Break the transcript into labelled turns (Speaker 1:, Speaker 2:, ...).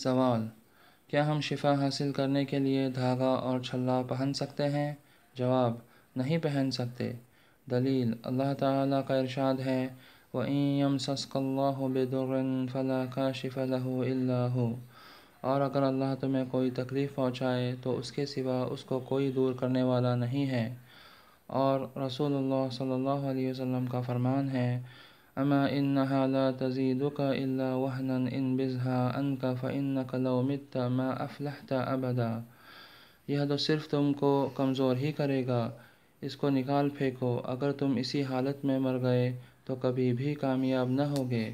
Speaker 1: سوال کیا ہم شفا حاصل کرنے کے لیے دھاگا اور چھلا پہن سکتے ہیں جواب نہیں پہن سکتے دلیل اللہ تعالیٰ کا ارشاد ہے وَإِن بِدُرٍ فَلَا كَاشِفَ لَهُ إِلَّا اللہ اور اگر اللہ تمہیں کوئی تکلیف پہنچائے تو اس کے سوا اس کو کوئی دور کرنے والا نہیں ہے اور رسول اللہ صلی اللہ علیہ وسلم کا فرمان ہے اما انها لا تزيدك الا وهنا ان بزها انك فانك لو مت ما افلحت ابدا یہ تو صرف تم کو کمزور ہی کرے گا اس کو نکال پھیکو اگر تم اسی حالت میں مر گئے تو کبھی بھی کامیاب نہ ہوگے